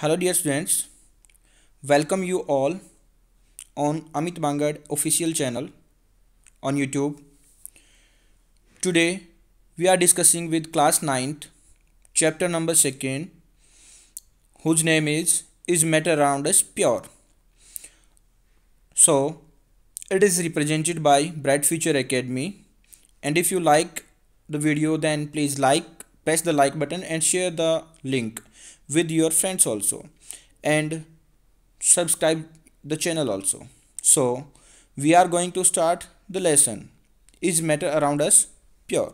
Hello dear students, welcome you all on Amit Bangad official channel on YouTube. Today we are discussing with class 9th chapter number 2nd whose name is Is Matter Around Us Pure? So it is represented by Bright Future Academy and if you like the video then please like press the like button and share the link with your friends also and subscribe the channel also so we are going to start the lesson is matter around us pure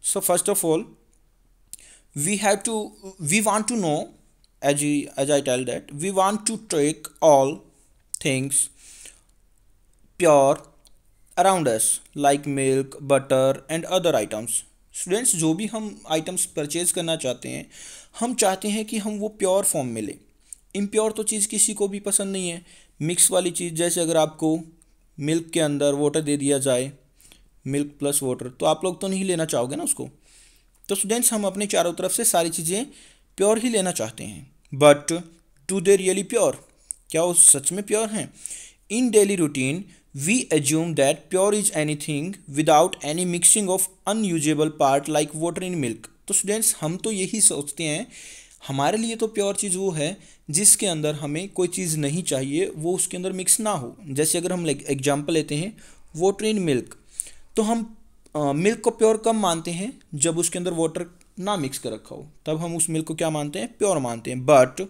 so first of all we have to we want to know as we, as i tell that we want to take all things pure around us like milk butter and other items Students, जो भी हम items purchase करना चाहते हैं हम चाहते हैं कि हम वो प्योर फॉर्म में लें इम्प्योर तो चीज़ किसी को भी पसंद नहीं है मिक्स वाली चीज़ जैसे अगर आपको मिल्क के अंदर वाटर दे दिया जाए मिल्क प्लस वाटर तो आप लोग तो नहीं लेना चाहोगे ना उसको तो स्टूडेंट्स हम अपने चारों तरफ से सारी चीज़ें प्योर ही लेना चाहते हैं but do they really pure क्या वो सच में प्योर हैं in daily routine we assume that pure is anything without any mixing of unusable part like water in milk तो स्टूडेंट्स हम तो यही सोचते हैं हमारे लिए तो प्योर चीज़ वो है जिसके अंदर हमें कोई चीज़ नहीं चाहिए वो उसके अंदर मिक्स ना हो जैसे अगर हम एग्जाम्पल लेते हैं वाटर इन मिल्क तो हम मिल्क को प्योर कब मानते हैं जब उसके अंदर वाटर ना मिक्स कर रखा हो तब हम उस मिल्क को क्या मानते हैं प्योर मानते हैं but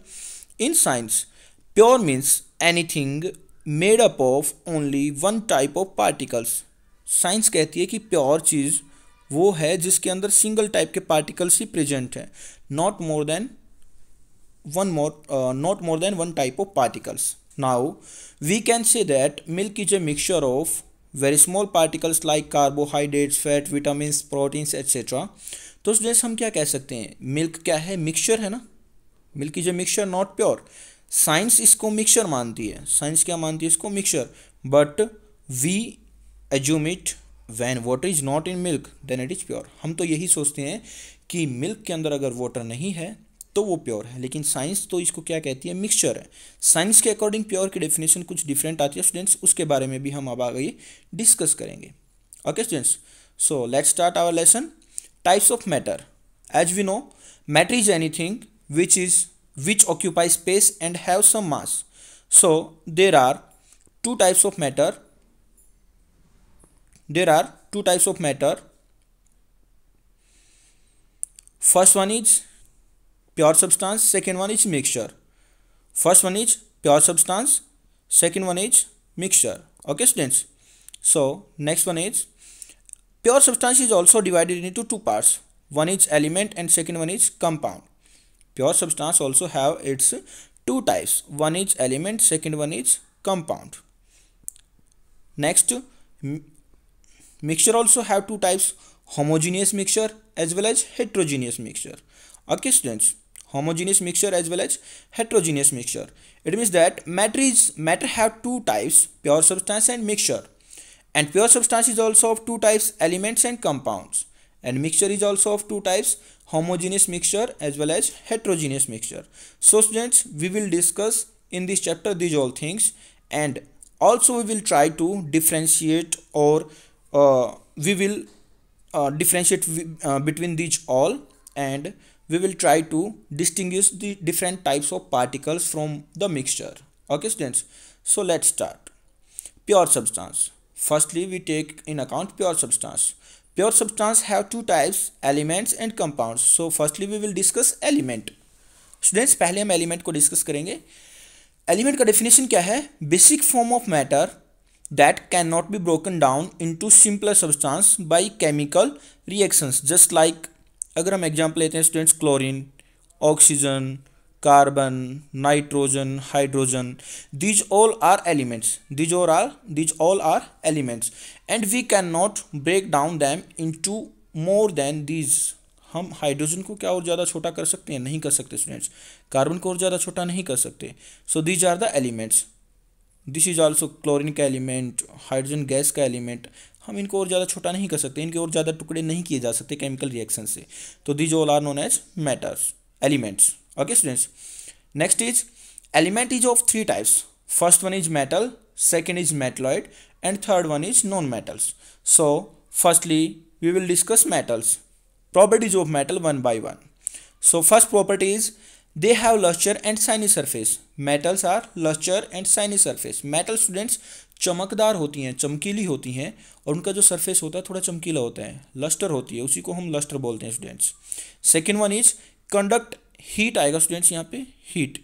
in science pure means anything made up of only one type of particles science कहती है कि प्योर चीज़ वो है जिसके अंदर सिंगल टाइप के पार्टिकल्स ही प्रेजेंट हैं not more than one more not more than one type of particles now we can say that milk is a mixture of very small particles like carbohydrates fat vitamin proteins etcetera तो उस जैसे हम क्या कह सकते हैं milk क्या है मिक्सचर है ना milk is a mixture not pure science इसको मिक्सचर मानती है साइंस क्या मानती है इसको mixture but we assume it when water is not in milk then it is pure हम तो यही सोचते हैं कि मिल्क के अंदर अगर वाटर नहीं है तो वो प्योर है लेकिन साइंस तो इसको क्या कहती है मिक्सचर है साइंस के अकॉर्डिंग प्योर की डेफिनेशन कुछ डिफरेंट आती है स्टूडेंट्स उसके बारे में भी हम अब आगे डिस्कस करेंगे okay students so let start our lesson types of matter as we know matter is anything which is which occupy space and have some mass so there are two types of matter there are two types of matter first one is pure substance second one is mixture first one is pure substance second one is mixture okay students so next one is pure substance is also divided into two parts one is element and second one is compound pure substance also have its two types one is element second one is compound next mixture also have two types homogeneous mixture as well as heterogeneous mixture okay students homogeneous mixture as well as heterogeneous mixture it means that matter is matter have two types pure substance and mixture and pure substance is also of two types elements and compounds and mixture is also of two types homogeneous mixture as well as heterogeneous mixture so students we will discuss in this chapter these all things and also we will try to differentiate or uh, we will uh, differentiate uh, between these all and we will try to distinguish the different types of particles from the mixture okay students so let's start pure substance firstly we take in account pure substance pure substance have two types elements and compounds so firstly we will discuss element Students, पहले हम element को discuss करेंगे Element का definition क्या है Basic form of matter. that cannot be broken down into simpler substance by chemical reactions just like अगर हम example लेते हैं students chlorine oxygen carbon nitrogen hydrogen these all are elements these और are these all are elements and we can not break down them into more than these हम hydrogen को क्या और ज़्यादा छोटा कर सकते हैं नहीं कर सकते स्टूडेंट्स कार्बन को और ज़्यादा छोटा नहीं कर सकते so these are the elements this is also chlorine का एलिमेंट हाइड्रोजन गैस का एलिमेंट हम इनको और ज़्यादा छोटा नहीं कर सकते इनके और ज़्यादा टुकड़े नहीं किए जा सकते केमिकल रिएक्शन से तो these all are known as matters elements okay students next is element is of three types first one is metal second is metalloid and third one is non metals so firstly we will discuss metals properties of metal one by one so first property is they have luster and shiny surface metals are luster and shiny surface metal students चमकदार होती हैं चमकीली होती हैं और उनका जो surface होता है थोड़ा चमकीला होता है लस्टर होती है उसी को हम लस्टर बोलते हैं students second one is conduct heat आएगा स्टूडेंट्स यहाँ पे heat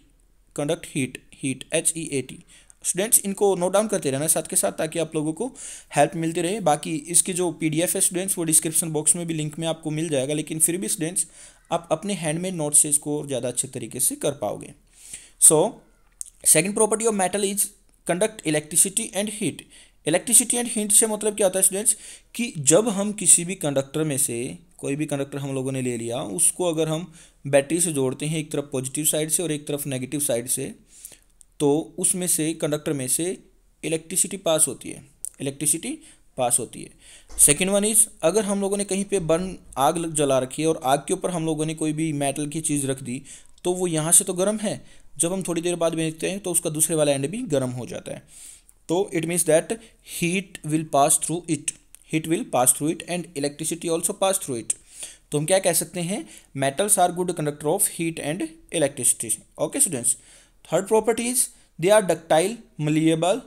conduct heat heat H E A T students इनको नोट डाउन करते रहना साथ के साथ ताकि आप लोगों को हेल्प मिलती रहे बाकी इसकी जो पीडीएफ है स्टूडेंट्स वो डिस्क्रिप्शन बॉक्स में भी लिंक में आपको मिल जाएगा लेकिन फिर भी स्टूडेंट्स आप अपने हैंडमेड नोट से इसको ज़्यादा अच्छे तरीके से कर पाओगे so second property of metal is conduct electricity and heat electricity and heat से मतलब क्या होता है स्टूडेंट्स कि जब हम किसी भी कंडक्टर में से कोई भी कंडक्टर हम लोगों ने ले लिया उसको अगर हम बैटरी से जोड़ते हैं एक तरफ पॉजिटिव साइड से और एक तरफ नेगेटिव साइड से तो उसमें से कंडक्टर में से इलेक्ट्रिसिटी पास होती है इलेक्ट्रिसिटी पास होती है सेकेंड वन इज़ अगर हम लोगों ने कहीं पे बर्न आग जला रखी है और आग के ऊपर हम लोगों ने कोई भी मेटल की चीज़ रख दी तो वो यहाँ से तो गर्म है जब हम थोड़ी देर बाद भेजते हैं तो उसका दूसरे वाला एंड भी गर्म हो जाता है तो it means that heat will pass through it heat will pass through it and electricity also pass through it तो हम क्या कह सकते हैं metals are good conductor of heat and electricity okay students third properties they are ductile malleable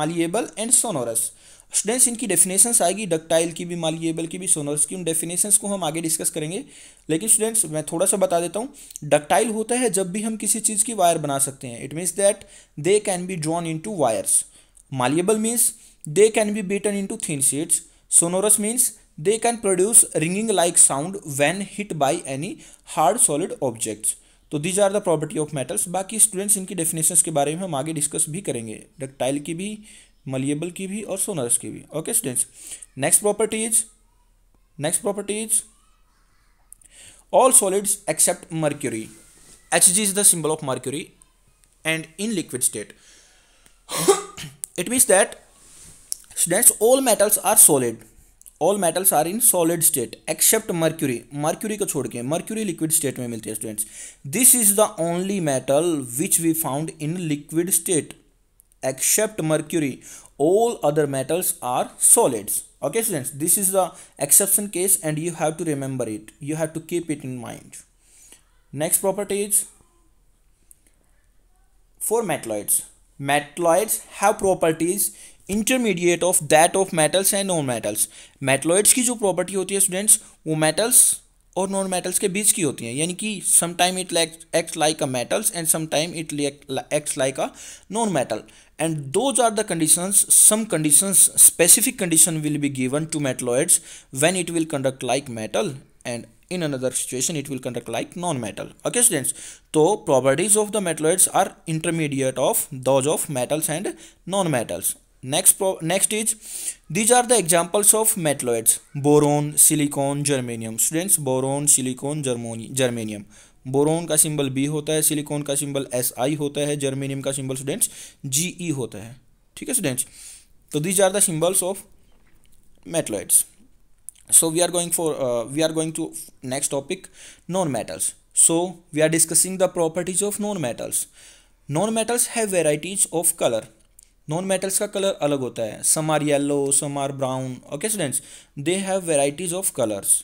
malleable and sonorous students इनकी definitions आएगी ductile की भी मालिएबल की भी सोनर्स की उन डेफिनेशंस को हम आगे डिस्कस करेंगे लेकिन स्टूडेंट्स मैं थोड़ा सा बता देता हूँ डक्टाइल होता है जब भी हम किसी चीज़ की वायर बना सकते हैं it means that they can be drawn into wires malleable means they can be beaten into thin sheets sonorous means they can produce ringing like sound when hit by any hard solid objects तो these are the property of metals बाकी students इनकी definitions के बारे में हम आगे discuss भी करेंगे डक्टाइल की भी मलिएबल की भी और सोनरस की भी okay students next property is next property all solids except mercury H G is the symbol of mercury and in liquid state it means that students all metals are solid all metals are in solid state except mercury mercury को छोड़ के mercury liquid state में मिलती है students this is the only metal which we found in liquid state except mercury all other metals are solids okay students this is the exception case and you have to remember it you have to keep it in mind next property is for metalloids metalloids have properties intermediate of that of metals and nonmetals. Metalloids metalloids की property property होती है students वो और non metals के बीच की होती हैं यानी कि sometime it like acts like a metals and sometime it acts like a non metal and those are the conditions some conditions specific condition will be given to metalloids when it will conduct like metal and in another situation it will conduct like non metal okay students तो properties of the metalloids are intermediate of those of metals and non metals next pro next is these are the examples of metalloids boron silicon germanium students boron silicon जर्मोनी germanium boron का symbol B होता है silicon का symbol S I होता है germanium का symbol students जी ई होता है ठीक है स्टूडेंट्स तो these are the symbols of metalloids so we are going for we are going to next topic non metals so we are discussing the properties of non metals non metals have varieties of colour non metals का colour अलग होता है some are yellow some are brown okay students they have varieties of colours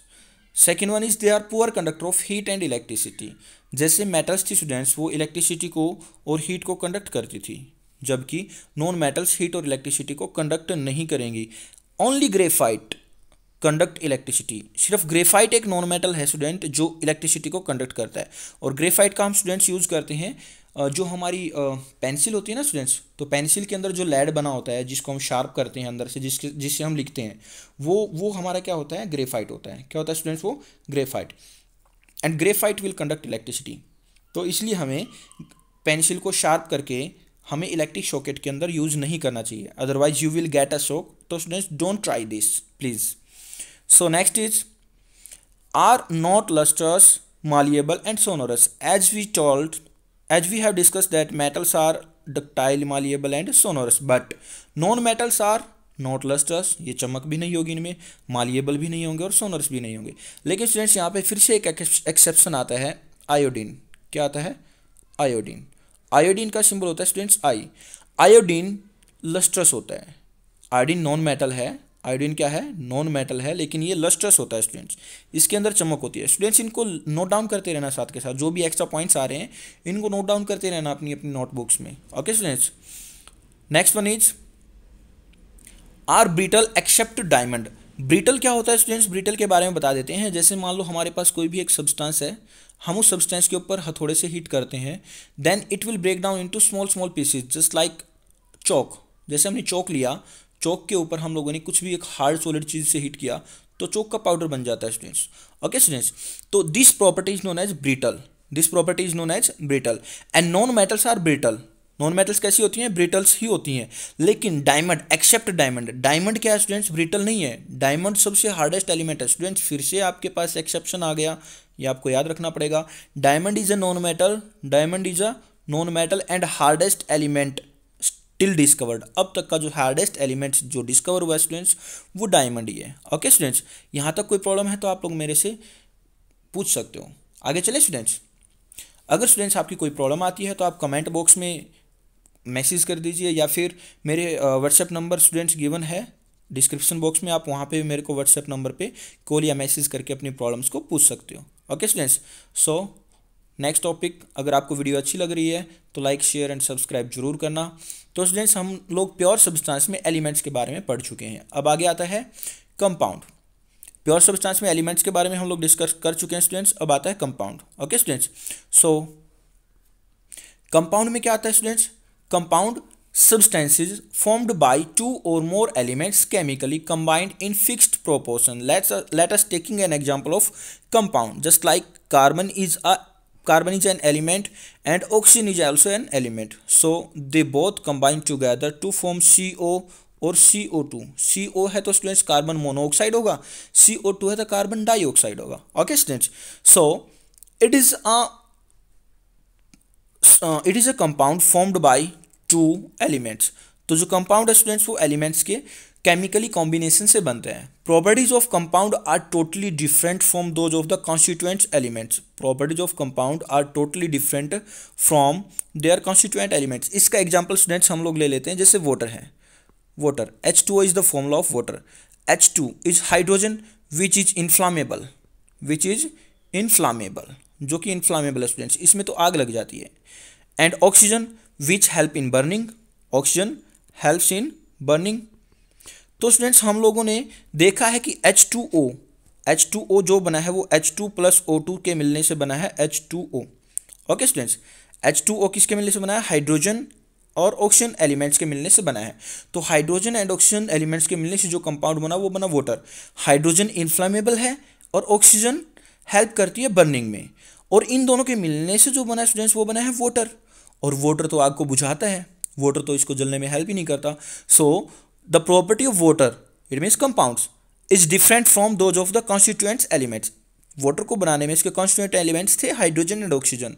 second one is they are poor conductor of heat and electricity जैसे metals थी students वो electricity को और heat को कंडक्ट करती थी जबकि नॉन मेटल्स हीट और इलेक्ट्रिसिटी को कंडक्ट नहीं करेंगी ओनली ग्रेफाइट कंडक्ट इलेक्ट्रिसिटी सिर्फ ग्रेफाइट एक नॉन मेटल है स्टूडेंट जो इलेक्ट्रिसिटी को कंडक्ट करता है और ग्रेफाइट का हम स्टूडेंट्स यूज़ करते हैं जो हमारी पेंसिल होती है ना स्टूडेंट्स तो पेंसिल के अंदर जो लैड बना होता है जिसको हम शार्प करते हैं अंदर से जिसके जिससे हम लिखते हैं वो वो हमारा क्या होता है ग्रेफाइट होता है क्या होता है स्टूडेंट्स वो graphite and graphite will conduct electricity तो इसलिए हमें पेंसिल को शार्प करके हमें इलेक्ट्रिक शॉकेट के अंदर यूज़ नहीं करना चाहिए otherwise you will get a shock तो students don't try this please so next is are not lustrous malleable and sonorous as we told as we have discussed that metals are ductile malleable and sonorous but non metals are not lustrous ये चमक भी नहीं होगी इनमें मालिएबल भी नहीं होंगे और सोनर्स भी नहीं होंगे लेकिन स्टूडेंट्स यहाँ पे फिर से एक एक्सेप्शन आता है आयोडीन क्या आता है आयोडीन आयोडीन का सिंबल होता है स्टूडेंट्स आई आयोडीन लस्ट्रस होता है आयोडीन नॉन मेटल है आयोडीन क्या है नॉन मेटल है लेकिन ये लस्ट्रस होता है स्टूडेंट्स इसके अंदर चमक होती है स्टूडेंट्स इनको नोट डाउन करते रहना साथ के साथ जो भी एक्स्ट्रा पॉइंट्स आ रहे हैं इनको नोट डाउन करते रहना अपनी अपनी नोटबुक्स में okay students next one is are brittle except diamond brittle क्या होता है स्टूडेंट्स ब्रिटल के बारे में बता देते हैं जैसे मान लो हमारे पास कोई भी एक सब्सटेंस है हम उस सब्सटेंस के ऊपर हथौड़े से हीट करते हैं then it will break down into small small pieces just like chalk जैसे हमने चौक लिया चौक के ऊपर हम लोगों ने कुछ भी एक हार्ड सॉलिड चीज़ से हीट किया तो चौक का पाउडर बन जाता है स्टूडेंट्स ओके स्टूडेंट्स तो this property is known as brittle this property is known as brittle and non metals are brittle non metals कैसी होती हैं ब्रिटल्स ही होती हैं लेकिन डायमंड एक्सेप्ट डायमंड डायमंड क्या है स्टूडेंट्स ब्रिटल नहीं है डायमंड सबसे हार्डेस्ट एलिमेंट है स्टूडेंट्स फिर से आपके पास एक्सेप्शन आ गया ये आपको याद रखना पड़ेगा diamond is a non metal diamond is a non metal and hardest element till discovered अब तक का जो हार्डेस्ट एलिमेंट्स जो डिस्कवर हुआ है स्टूडेंट्स वो डायमंड ही है ओके स्टूडेंट्स यहाँ तक कोई प्रॉब्लम है तो आप लोग मेरे से पूछ सकते हो आगे चले स्टूडेंट्स अगर स्टूडेंट्स आपकी कोई प्रॉब्लम आती है तो आप कमेंट बॉक्स में मैसेज कर दीजिए या फिर मेरे व्हाट्सएप नंबर स्टूडेंट्स गिवन है डिस्क्रिप्शन बॉक्स में आप वहाँ पे मेरे को व्हाट्सएप नंबर पे कॉल या मैसेज करके अपनी प्रॉब्लम्स को पूछ सकते हो okay students so next topic अगर आपको वीडियो अच्छी लग रही है तो लाइक शेयर एंड सब्सक्राइब जरूर करना तो स्टूडेंट्स हम लोग प्योर सब्सटेंस में एलिमेंट्स के बारे में पढ़ चुके हैं अब आगे आता है कंपाउंड प्योर सब्सटेंस में एलिमेंट्स के बारे में हम लोग डिस्कस कर चुके हैं स्टूडेंट्स अब आता है compound okay students so compound में क्या आता है students compound substances formed by two or more elements chemically combined in fixed proportion let's uh, let us taking an example of compound just like carbon carbon is an element and oxygen is also an element so they both combine together to form C O और C O two सी ओ है तो students carbon monoxide होगा सी ओ two है तो carbon dioxide होगा okay students so it is a it is a compound formed by two elements तो जो compound है स्टूडेंट्स वो एलिमेंट्स के केमिकली कॉम्बिनेशन से बनते हैं properties of compound are totally different from those of the constituent elements properties of compound are totally different from their constituent elements इसका example students हम लोग ले लेते हैं जैसे वाटर है water H two is the formula of water H two is hydrogen which is inflammable which is inflammable जो कि इन्फ्लामेबल है स्टूडेंट्स इसमें तो आग लग जाती है and oxygen which help in burning oxygen helps in burning तो स्टूडेंट्स हम लोगों ने देखा है कि H two O H two O जो बना है वो H two plus O two के मिलने से बना है H two O okay students H two O किसके मिलने से बना है हाइड्रोजन और ऑक्सीजन एलिमेंट्स के मिलने से बना है तो हाइड्रोजन एंड ऑक्सीजन एलिमेंट्स के मिलने से जो कंपाउंड बना वो बना वाटर हाइड्रोजन इन्फ्लामेबल है और ऑक्सीजन हेल्प करती है बर्निंग में और इन दोनों के मिलने से जो बना है स्टूडेंट्स वो बना है वाटर और वाटर तो आग को बुझाता है वाटर तो इसको जलने में हेल्प ही नहीं करता so so, the property of water it means compounds is different from those of the constituents elements water को बनाने में इसके कॉन्स्टिट्यूंट एलिमेंट्स थे हाइड्रोजन एंड ऑक्सीजन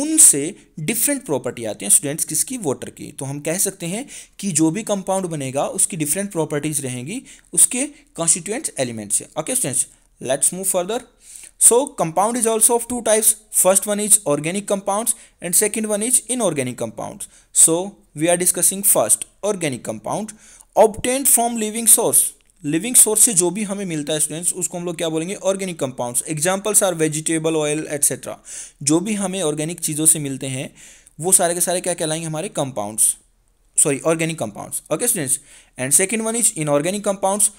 उनसे डिफरेंट प्रॉपर्टी आती हैं स्टूडेंट्स किसकी वाटर की तो हम कह सकते हैं कि जो भी कंपाउंड बनेगा उसकी डिफरेंट प्रॉपर्टीज रहेंगी उसके कॉन्स्टिट्यूंट एलिमेंट्स से okay students let's move further so compound is also of two types first one is organic compounds and second one is inorganic compounds so we are discussing first organic compound obtained from living source living source से जो भी हमें मिलता है students उसको हम लोग क्या बोलेंगे organic compounds examples are vegetable oil etcetera जो भी हमें ऑर्गेनिक चीज़ों से मिलते हैं वो सारे के सारे क्या कहलाएंगे हमारे compounds sorry organic compounds okay students and second one is inorganic compounds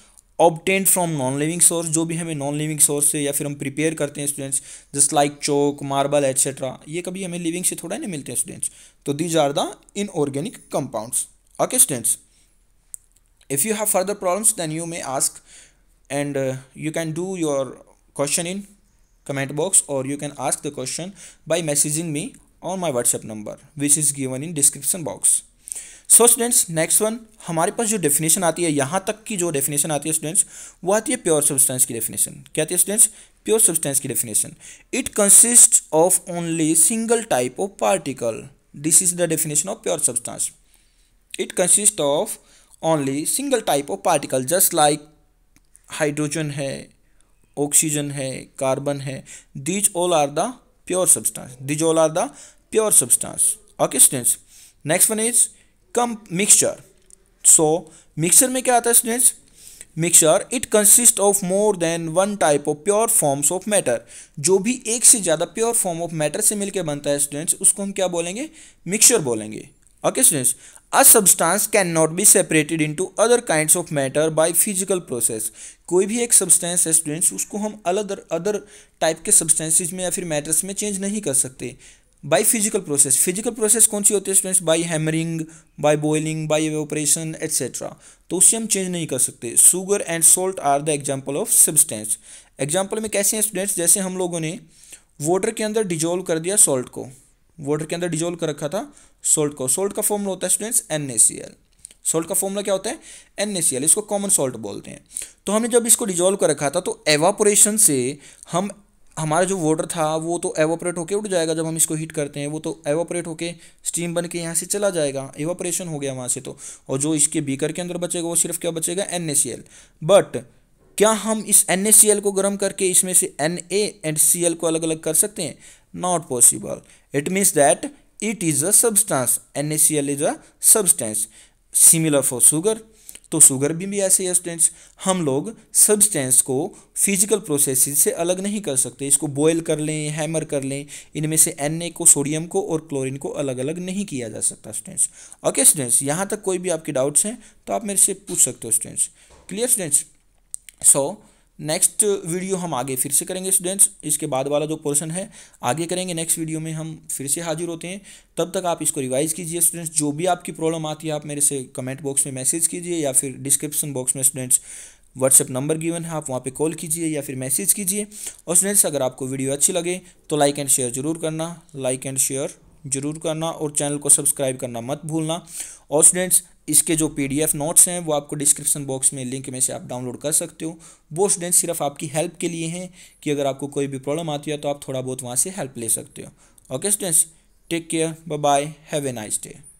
obtained from non living source जो भी हमें नॉन लिविंग सोर्स से या फिर हम प्रिपेयर करते हैं students just like chalk marble etcetera ये कभी हमें लिविंग से थोड़ा नहीं मिलते हैं स्टूडेंट्स तो these are the inorganic compounds okay students if you have further problems then you may ask and uh, you can do your question in comment box or you can ask the question by messaging me on my whatsapp number which is given in description box so students next one हमारे पास जो definition आती है यहाँ तक की जो definition आती है students वो आती है pure substance की definition क्या आती है students pure substance की definition it consists of only single type of particle this is the definition of pure substance it consists of only single type of particle just like hydrogen है oxygen है carbon है these all are the pure substance these all are the pure substance okay students next one is come mixture so mixer में क्या आता है students mixer it consist of more than one type of pure forms of matter जो भी एक से ज़्यादा pure form of matter से मिलकर बनता है स्टूडेंट्स उसको हम क्या बोलेंगे मिक्सचर बोलेंगे okay students a substance can not be separated into other kinds of matter by physical process कोई भी एक सब्सटेंस है स्टूडेंट्स उसको हम अलग अदर टाइप के सब्सटेंसेज में या फिर मैटर्स में चेंज नहीं कर सकते by physical process physical process कौन सी होती है students by hammering by boiling by operation etcetera तो उससे हम चेंज नहीं कर सकते sugar and salt are the example of substance example में कैसे हैं स्टूडेंट्स जैसे हम लोगों ने वाटर के अंदर डिजोल्व कर दिया सॉल्ट को वाटर के अंदर डिजोल्व कर रखा था सोल्ट को सोल्ट का फॉर्मूला होता है students N A C L salt का फॉर्मूला क्या होता है एन ए सी एल इसको कॉमन सोल्ट बोलते हैं तो हमने जब इसको डिजोल्व कर रखा था तो एवापोरेशन से हम हमारा जो वाटर था वो तो एवोपरेट होके उठ जाएगा जब हम इसको हीट करते हैं वो तो एवोपरेट होके स्टीम बन के यहाँ से चला जाएगा एवोपरेशन हो गया वहाँ से तो और जो इसके बीकर के अंदर बचेगा वो सिर्फ क्या बचेगा एन बट क्या हम इस एन को गर्म करके इसमें से N A and C L को अलग अलग कर सकते हैं not possible it means that it is a substance N A C L is a substance similar for sugar तो शुगर भी, भी ऐसे है स्टूडेंट्स हम लोग सब्सटेंस को फिजिकल प्रोसेस से अलग नहीं कर सकते इसको बॉयल कर लें हैमर कर लें इनमें से एन ए को सोडियम को और क्लोरीन को अलग अलग नहीं किया जा सकता स्टूडेंट्स ओके स्टूडेंट्स यहाँ तक कोई भी आपके डाउट्स हैं तो आप मेरे से पूछ सकते हो students clear students so so, next video हम आगे फिर से करेंगे स्टूडेंट्स इसके बाद वाला जो पोर्शन है आगे करेंगे नेक्स्ट वीडियो में हम फिर से हाजिर होते हैं तब तक आप इसको रिवाइज कीजिए स्टूडेंट्स जो भी आपकी प्रॉब्लम आती है आप मेरे से कमेंट बॉक्स में मैसेज कीजिए या फिर डिस्क्रिप्शन बॉक्स में स्टूडेंट्स व्हाट्सएप नंबर गिवन है आप वहाँ पर कॉल कीजिए या फिर मैसेज कीजिए और स्टूडेंट्स अगर आपको वीडियो अच्छी लगे तो लाइक एंड शेयर जरूर करना लाइक एंड शेयर जरूर करना और चैनल को सब्सक्राइब करना मत भूलना और स्टूडेंट्स इसके जो पी नोट्स हैं वो आपको डिस्क्रिप्शन बॉक्स में लिंक में से आप डाउनलोड कर सकते हो वो स्टूडेंट्स सिर्फ आपकी हेल्प के लिए हैं कि अगर आपको कोई भी प्रॉब्लम आती है तो आप थोड़ा बहुत वहाँ से हेल्प ले सकते हो okay students take care bye bye have a nice day